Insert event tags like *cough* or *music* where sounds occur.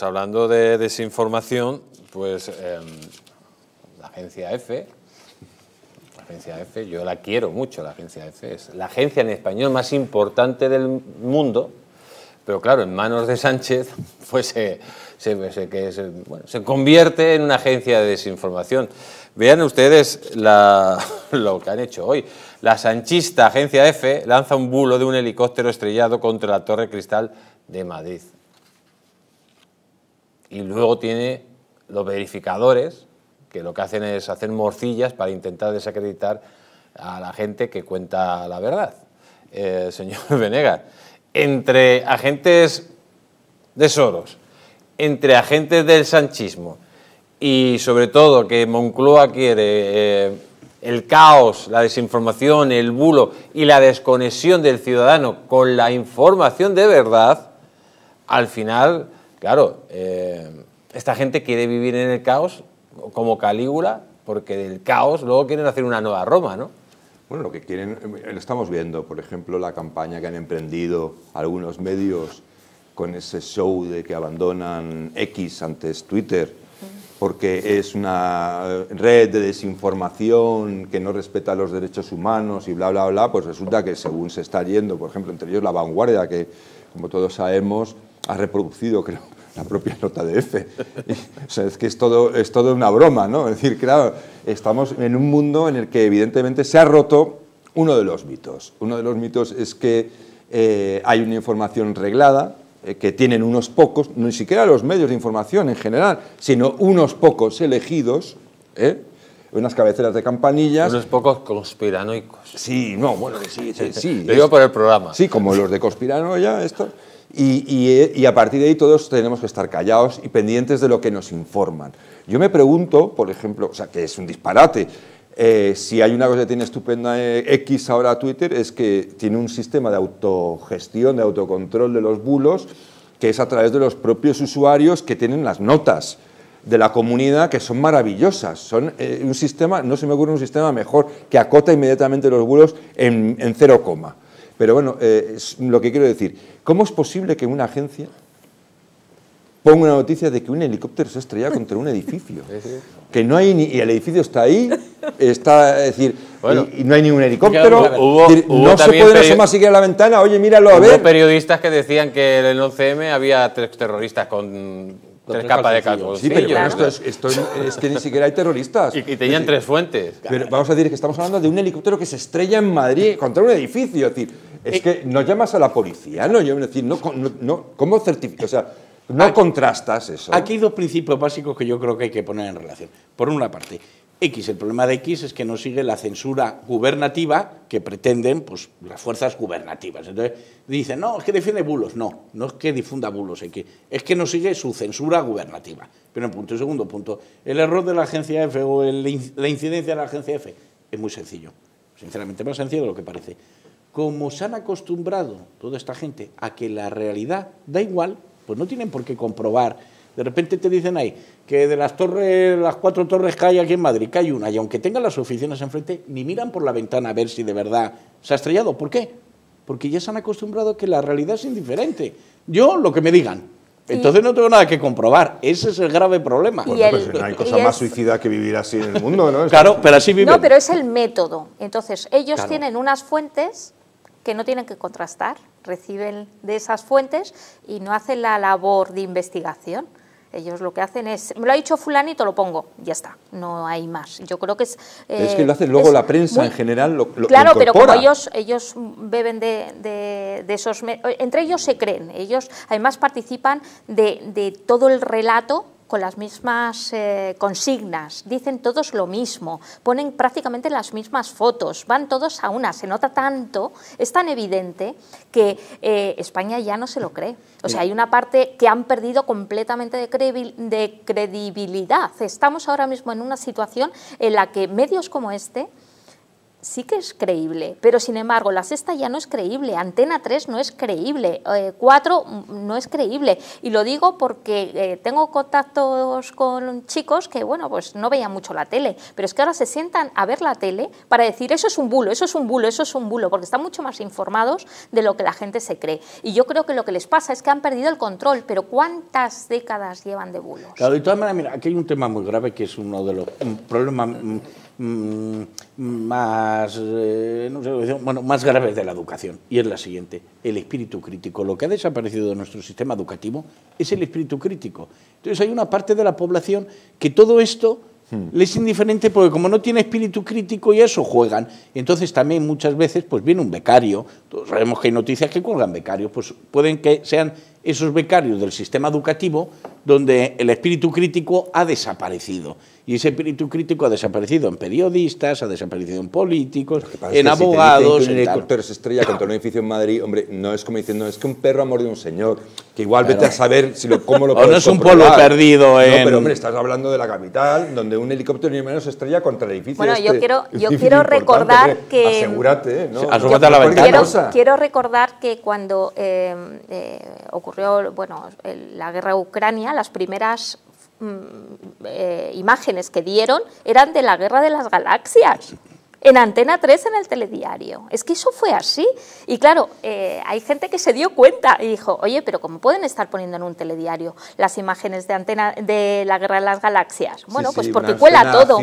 Pues hablando de desinformación, pues em, la agencia EFE, yo la quiero mucho, la agencia EFE, es la agencia en español más importante del mundo, pero claro, en manos de Sánchez, *laughs* pues se, que se convierte en una agencia de desinformación. Vean ustedes *laughs* lo que han hecho hoy. La sanchista agencia EFE lanza un bulo de un helicóptero estrellado contra la Torre Cristal de Madrid. Y luego tiene los verificadores, que lo que hacen es hacer morcillas para intentar desacreditar a la gente que cuenta la verdad. Eh, señor *laughs* Venegas, entre agentes de Soros, entre agentes del sanchismo y sobre todo que Moncloa quiere eh, el caos, la desinformación, el bulo y la desconexión del ciudadano con la información de verdad, al final Claro, eh, esta gente quiere vivir en el caos como Calígula, porque del caos luego quieren hacer una nueva Roma, ¿no? Bueno, lo que quieren, eh, lo estamos viendo, por ejemplo, la campaña que han emprendido algunos medios con ese show de que abandonan X antes Twitter, porque es una red de desinformación que no respeta los derechos humanos y bla, bla, bla, pues resulta que según se está yendo, por ejemplo, entre ellos la vanguardia, que como todos sabemos, ha reproducido, creo, *laughs* la propia nota de F. o es que es todo, es todo una broma, ¿no? Es decir, claro, estamos en un mundo en el que evidentemente se ha roto uno de los mitos. Uno de los mitos es que eh, hay una información reglada, eh, que tienen unos pocos, ni siquiera los medios de información en general, sino unos pocos elegidos, ¿eh? unas cabeceras de campanillas. Unos pocos conspiranoicos. Sí, no, bueno, sí, sí. sí, *laughs* digo por el programa. Sí, como los de ya esto eh, y, a partir de ahí todos tenemos que estar callados y pendientes de lo que nos informan. Yo me pregunto, por ejemplo, o sea, que es un disparate, eh, si hay una cosa que tiene estupenda eh, X ahora Twitter es que tiene un sistema de autogestión, de autocontrol de los bulos, que es a través de los propios usuarios que tienen las notas de la comunidad que son maravillosas. Son un sistema, no se me ocurre un sistema mejor que acota inmediatamente los bulos en, en cero coma. Pero bueno, eh, lo que quiero decir, ¿cómo es posible que una agencia ponga una noticia de que un helicóptero se estrella contra un edificio? *laughs* Que no hay ni, y el edificio está ahí, está, decir, y, no hay ningún helicóptero, no se puede asomar siquiera a la ventana, oye, míralo, a hubo periodistas que decían que en el 11M había tres terroristas con tres capas de casco. Sí, pero esto, es, que ni siquiera hay terroristas. *laughs* Y, tenían tres fuentes. Pero vamos a decir que estamos hablando de un helicóptero que se estrella en Madrid contra un edificio. Es decir, es eh, que no llamas a la policía, no, yo decir, no, no, ¿cómo certificas? O sea, no contrastas eso. Aquí hay dos principios básicos que yo creo que hay que poner en relación. Por una parte, X, el problema de X es que no sigue la censura gubernativa que pretenden pues, las fuerzas gubernativas. Entonces dicen, no, es que defiende bulos. No, no es que difunda bulos, es que, es que no sigue su censura gubernativa. Pero en punto. segundo punto, el error de la agencia F o la incidencia de la agencia F es muy sencillo. Sinceramente, más sencillo de lo que parece como se han acostumbrado toda esta gente a que la realidad da igual, pues no tienen por qué comprobar. De repente te dicen ahí que de las torres, las cuatro torres que hay aquí en Madrid, que hay una, y aunque tengan las oficinas enfrente, ni miran por la ventana a ver si de verdad se ha estrellado. ¿Por qué? Porque ya se han acostumbrado a que la realidad es indiferente. Yo lo que me digan, entonces no tengo nada que comprobar. Ese es el grave problema. no hay cosa más suicida que vivir así en el mundo, ¿no? *laughs* claro, pero así viven. No, pero es el método. Entonces, ellos tienen unas fuentes que no tienen que contrastar, reciben de esas fuentes y no hacen la labor de investigación. Ellos lo que hacen es, me lo ha dicho fulanito, lo pongo, ya está, no hay más. Yo creo que es... es eh, que lo hace luego la prensa en general, lo, Claro, pero como ellos, ellos beben de, de, de, esos... Entre ellos se creen, ellos además participan de, de todo el relato con las mismas eh, consignas, dicen todos lo mismo, ponen prácticamente las mismas fotos, van todos a una, se nota tanto, es tan evidente que eh, España ya no se lo cree. O sea, hay una parte que han perdido completamente de credibilidad. Estamos ahora mismo en una situación en la que medios como este sí que es creíble, pero sin embargo la sexta ya no es creíble, Antena 3 no es creíble, 4 eh, mm, no es creíble. Y lo digo porque eh, tengo contactos con chicos que, bueno, pues no veían mucho la tele, pero es que ahora se sientan a ver la tele para decir, eso es un bulo, eso es un bulo, eso es un bulo, porque están mucho más informados de lo que la gente se cree. Y yo creo que lo que les pasa es que han perdido el control, pero ¿cuántas décadas llevan de bulos? Claro, de todas maneras, mira, aquí hay un tema muy grave que es uno de los problemas mm, Mm, mm, más, eh, bueno, más graves de la educación, y es la siguiente, el espíritu crítico. Lo que ha desaparecido de nuestro sistema educativo es el espíritu crítico. Entonces hay una parte de la población que todo esto hmm. le es indiferente porque como no tiene espíritu crítico y eso juegan. Entonces también muchas veces pues viene un becario, sabemos que hay noticias que cuelgan becarios, pues pueden que sean esos becarios del sistema educativo donde el espíritu crítico ha desaparecido. Y ese espíritu crítico ha desaparecido en periodistas, ha desaparecido en políticos, en abogados. en te helicóptero se estrella contra un edificio en Madrid, hombre, no es como diciendo, es que un perro ha mordido un señor, que igual vete a saber si lo, cómo lo puedes O no es un pueblo perdido eh. No, pero hombre, estás hablando de la capital, donde un helicóptero ni menos estrella contra el edificio. Bueno, yo este quiero, yo quiero recordar que. asegúrate, ¿no? a la ventana. Quiero, recordar que cuando eh, eh, ocurrió bueno, la guerra de Ucrania, las primeras mm, eh, imágenes que dieron eran de la guerra de las galaxias. En Antena 3, en el telediario. Es que eso fue así. Y claro, eh, hay gente que se dio cuenta y dijo, oye, pero ¿cómo pueden estar poniendo en un telediario las imágenes de, antena, de la Guerra de las Galaxias? Bueno, pues porque cuela todo.